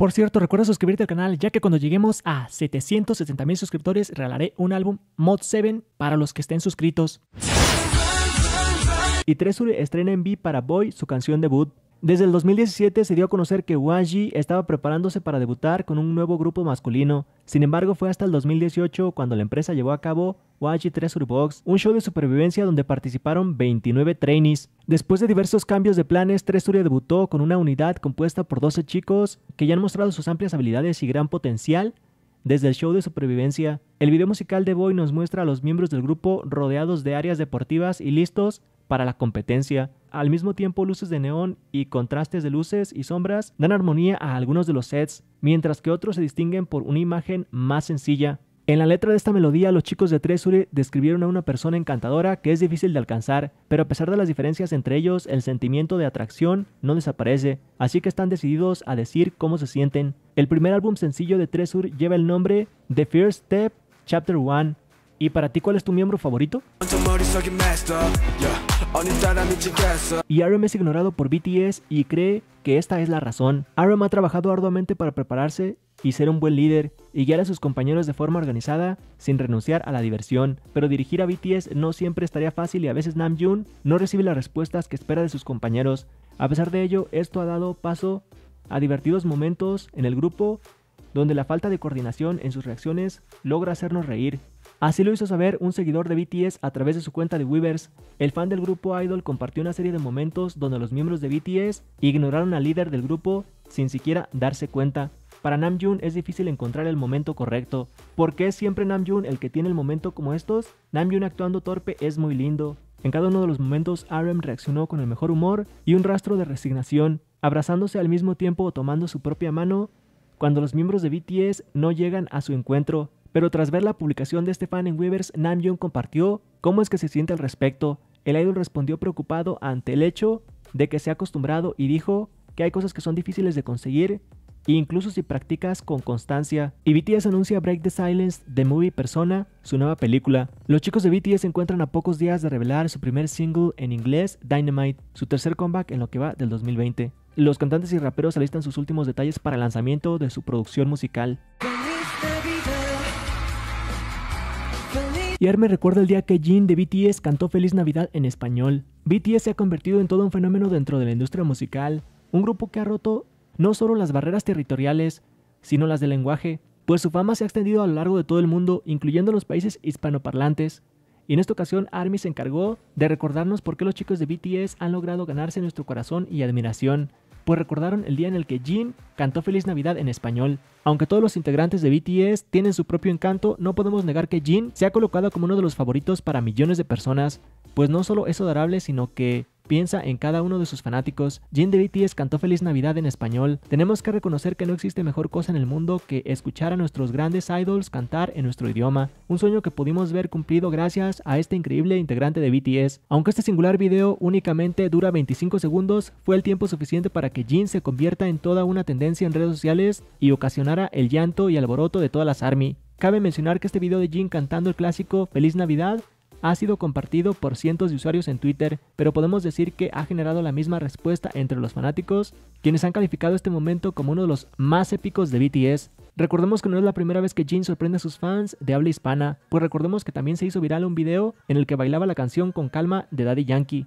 Por cierto, recuerda suscribirte al canal, ya que cuando lleguemos a 770 mil suscriptores, regalaré un álbum Mod 7 para los que estén suscritos. Y Tresur estrena en V para Boy su canción debut. Desde el 2017 se dio a conocer que Waji estaba preparándose para debutar con un nuevo grupo masculino. Sin embargo, fue hasta el 2018 cuando la empresa llevó a cabo Waji Treasure Box, un show de supervivencia donde participaron 29 trainees. Después de diversos cambios de planes, Treasure debutó con una unidad compuesta por 12 chicos que ya han mostrado sus amplias habilidades y gran potencial desde el show de supervivencia. El video musical de Boy nos muestra a los miembros del grupo rodeados de áreas deportivas y listos para la competencia. Al mismo tiempo, luces de neón y contrastes de luces y sombras dan armonía a algunos de los sets, mientras que otros se distinguen por una imagen más sencilla. En la letra de esta melodía, los chicos de Tresure describieron a una persona encantadora que es difícil de alcanzar, pero a pesar de las diferencias entre ellos, el sentimiento de atracción no desaparece, así que están decididos a decir cómo se sienten. El primer álbum sencillo de Tresure lleva el nombre The First Step Chapter 1, ¿Y para ti cuál es tu miembro favorito? Y RM es ignorado por BTS y cree que esta es la razón. RM ha trabajado arduamente para prepararse y ser un buen líder y guiar a sus compañeros de forma organizada sin renunciar a la diversión. Pero dirigir a BTS no siempre estaría fácil y a veces Namjoon no recibe las respuestas que espera de sus compañeros. A pesar de ello, esto ha dado paso a divertidos momentos en el grupo donde la falta de coordinación en sus reacciones logra hacernos reír. Así lo hizo saber un seguidor de BTS a través de su cuenta de Weavers. El fan del grupo Idol compartió una serie de momentos donde los miembros de BTS ignoraron al líder del grupo sin siquiera darse cuenta. Para Namjoon es difícil encontrar el momento correcto. porque es siempre Namjoon el que tiene el momento como estos? Namjoon actuando torpe es muy lindo. En cada uno de los momentos, RM reaccionó con el mejor humor y un rastro de resignación, abrazándose al mismo tiempo o tomando su propia mano cuando los miembros de BTS no llegan a su encuentro. Pero tras ver la publicación de este fan en Weavers, Namjoon compartió cómo es que se siente al respecto. El idol respondió preocupado ante el hecho de que se ha acostumbrado y dijo que hay cosas que son difíciles de conseguir incluso si practicas con constancia. Y BTS anuncia Break the Silence de Movie Persona, su nueva película. Los chicos de BTS se encuentran a pocos días de revelar su primer single en inglés, Dynamite, su tercer comeback en lo que va del 2020. Los cantantes y raperos alistan sus últimos detalles para el lanzamiento de su producción musical. Y ARMY recuerda el día que Jin de BTS cantó Feliz Navidad en español. BTS se ha convertido en todo un fenómeno dentro de la industria musical, un grupo que ha roto no solo las barreras territoriales, sino las del lenguaje, pues su fama se ha extendido a lo largo de todo el mundo, incluyendo los países hispanoparlantes. Y en esta ocasión, ARMY se encargó de recordarnos por qué los chicos de BTS han logrado ganarse nuestro corazón y admiración, pues recordaron el día en el que Jin cantó Feliz Navidad en español. Aunque todos los integrantes de BTS tienen su propio encanto, no podemos negar que Jin se ha colocado como uno de los favoritos para millones de personas, pues no solo es adorable, sino que piensa en cada uno de sus fanáticos. Jin de BTS cantó Feliz Navidad en español. Tenemos que reconocer que no existe mejor cosa en el mundo que escuchar a nuestros grandes idols cantar en nuestro idioma. Un sueño que pudimos ver cumplido gracias a este increíble integrante de BTS. Aunque este singular video únicamente dura 25 segundos, fue el tiempo suficiente para que Jin se convierta en toda una tendencia en redes sociales y ocasionara el llanto y alboroto de todas las ARMY. Cabe mencionar que este video de Jin cantando el clásico Feliz Navidad ha sido compartido por cientos de usuarios en Twitter, pero podemos decir que ha generado la misma respuesta entre los fanáticos, quienes han calificado este momento como uno de los más épicos de BTS. Recordemos que no es la primera vez que Jin sorprende a sus fans de habla hispana, pues recordemos que también se hizo viral un video en el que bailaba la canción con calma de Daddy Yankee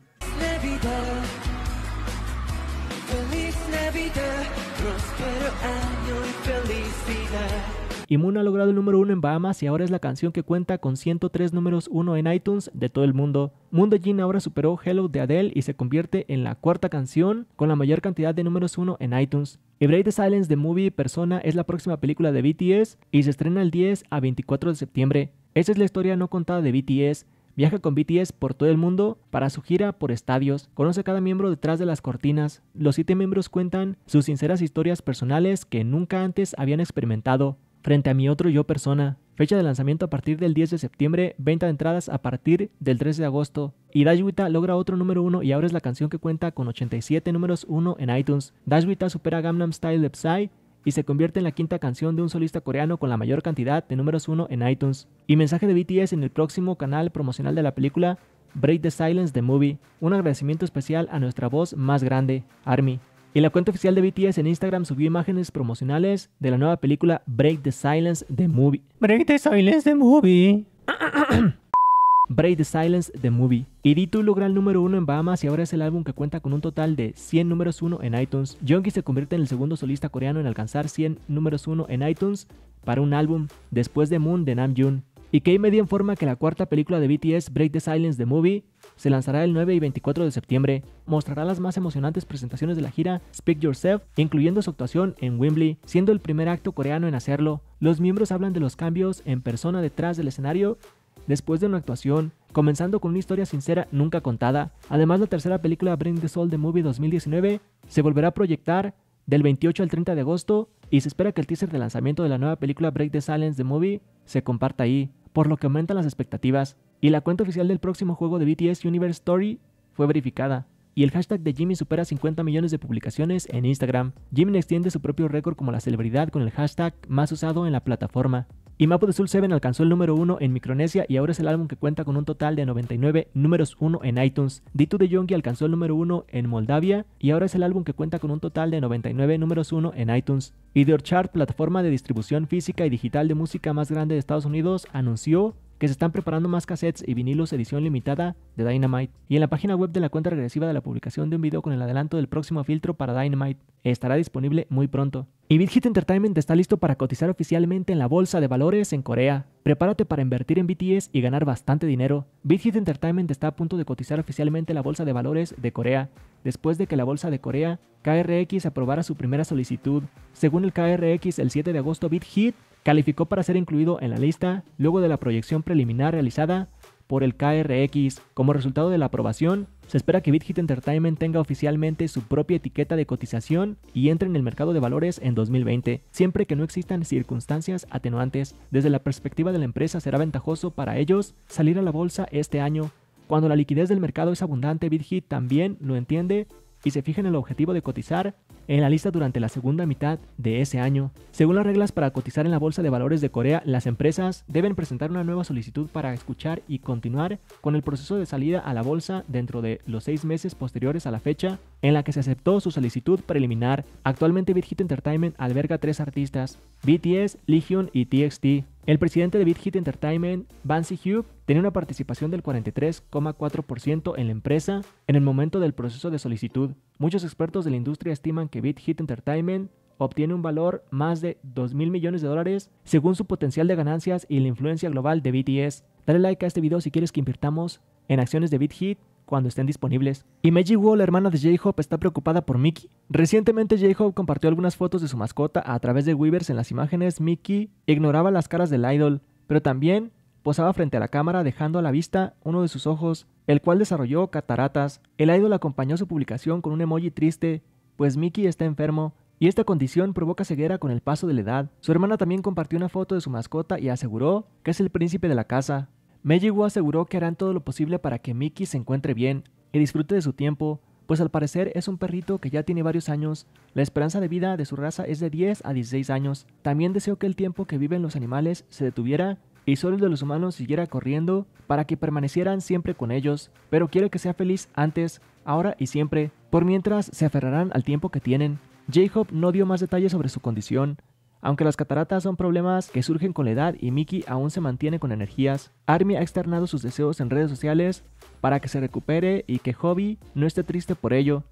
y ha logrado el número uno en Bahamas y ahora es la canción que cuenta con 103 números 1 en iTunes de todo el mundo. Mundo Jin ahora superó Hello de Adele y se convierte en la cuarta canción con la mayor cantidad de números 1 en iTunes. Y Break the Silence de Movie Persona es la próxima película de BTS y se estrena el 10 a 24 de septiembre. Esa es la historia no contada de BTS, Viaja con BTS por todo el mundo para su gira por estadios, conoce a cada miembro detrás de las cortinas. Los siete miembros cuentan sus sinceras historias personales que nunca antes habían experimentado. Frente a mi otro yo persona, fecha de lanzamiento a partir del 10 de septiembre, venta de entradas a partir del 3 de agosto. Y Dashwita logra otro número uno y ahora es la canción que cuenta con 87 números 1 en iTunes. Dashwita supera Gamnam Style de Psy y se convierte en la quinta canción de un solista coreano con la mayor cantidad de números uno en iTunes. Y mensaje de BTS en el próximo canal promocional de la película Break the Silence The Movie. Un agradecimiento especial a nuestra voz más grande, Army. Y la cuenta oficial de BTS en Instagram subió imágenes promocionales de la nueva película Break the Silence The Movie. Break the Silence The Movie. Break the Silence The Movie. D2 logra el número uno en Bahamas y ahora es el álbum que cuenta con un total de 100 números 1 en iTunes. Yoongi se convierte en el segundo solista coreano en alcanzar 100 números 1 en iTunes para un álbum, después de Moon de Namjoon. Y K-Media informa que la cuarta película de BTS, Break the Silence The Movie, se lanzará el 9 y 24 de septiembre. Mostrará las más emocionantes presentaciones de la gira Speak Yourself, incluyendo su actuación en Wembley, siendo el primer acto coreano en hacerlo. Los miembros hablan de los cambios en persona detrás del escenario Después de una actuación, comenzando con una historia sincera nunca contada, además la tercera película Bring the Soul de Movie 2019 se volverá a proyectar del 28 al 30 de agosto y se espera que el teaser de lanzamiento de la nueva película Break the Silence de Movie se comparta ahí, por lo que aumentan las expectativas. Y la cuenta oficial del próximo juego de BTS Universe Story fue verificada, y el hashtag de Jimmy supera 50 millones de publicaciones en Instagram. Jimmy extiende su propio récord como la celebridad con el hashtag más usado en la plataforma. Y Mapo de Soul 7 alcanzó el número 1 en Micronesia y ahora es el álbum que cuenta con un total de 99 números 1 en iTunes. D2 de que alcanzó el número 1 en Moldavia y ahora es el álbum que cuenta con un total de 99 números 1 en iTunes. Y The Orchard, plataforma de distribución física y digital de música más grande de Estados Unidos, anunció que se están preparando más cassettes y vinilos edición limitada de Dynamite. Y en la página web de la cuenta regresiva de la publicación de un video con el adelanto del próximo filtro para Dynamite. Estará disponible muy pronto. Y BitHit Entertainment está listo para cotizar oficialmente en la bolsa de valores en Corea. Prepárate para invertir en BTS y ganar bastante dinero. BitHit Entertainment está a punto de cotizar oficialmente la bolsa de valores de Corea, después de que la bolsa de Corea, KRX, aprobara su primera solicitud. Según el KRX, el 7 de agosto BitHit calificó para ser incluido en la lista luego de la proyección preliminar realizada por el KRX. Como resultado de la aprobación, se espera que BitHit Entertainment tenga oficialmente su propia etiqueta de cotización y entre en el mercado de valores en 2020, siempre que no existan circunstancias atenuantes. Desde la perspectiva de la empresa será ventajoso para ellos salir a la bolsa este año. Cuando la liquidez del mercado es abundante, BitHit también lo entiende y se fija en el objetivo de cotizar en la lista durante la segunda mitad de ese año. Según las reglas para cotizar en la Bolsa de Valores de Corea, las empresas deben presentar una nueva solicitud para escuchar y continuar con el proceso de salida a la bolsa dentro de los seis meses posteriores a la fecha en la que se aceptó su solicitud preliminar. Actualmente BitHit Entertainment alberga tres artistas, BTS, Legion y TXT, el presidente de BitHit Entertainment, Bansi Hugh, tenía una participación del 43,4% en la empresa en el momento del proceso de solicitud. Muchos expertos de la industria estiman que BitHit Entertainment obtiene un valor más de 2 mil millones de dólares según su potencial de ganancias y la influencia global de BTS. Dale like a este video si quieres que invirtamos en acciones de BitHit cuando estén disponibles. Y Maggie Wu, la hermana de J-Hope, está preocupada por Mickey. Recientemente J-Hope compartió algunas fotos de su mascota a través de Weavers en las imágenes. Mickey ignoraba las caras del idol, pero también posaba frente a la cámara dejando a la vista uno de sus ojos, el cual desarrolló cataratas. El idol acompañó su publicación con un emoji triste, pues Mickey está enfermo y esta condición provoca ceguera con el paso de la edad. Su hermana también compartió una foto de su mascota y aseguró que es el príncipe de la casa, Meiji aseguró que harán todo lo posible para que Mickey se encuentre bien y disfrute de su tiempo, pues al parecer es un perrito que ya tiene varios años, la esperanza de vida de su raza es de 10 a 16 años. También deseó que el tiempo que viven los animales se detuviera y solo el de los humanos siguiera corriendo para que permanecieran siempre con ellos, pero quiere que sea feliz antes, ahora y siempre, por mientras se aferrarán al tiempo que tienen. j no dio más detalles sobre su condición, aunque las cataratas son problemas que surgen con la edad y Mickey aún se mantiene con energías, Army ha externado sus deseos en redes sociales para que se recupere y que Hobby no esté triste por ello,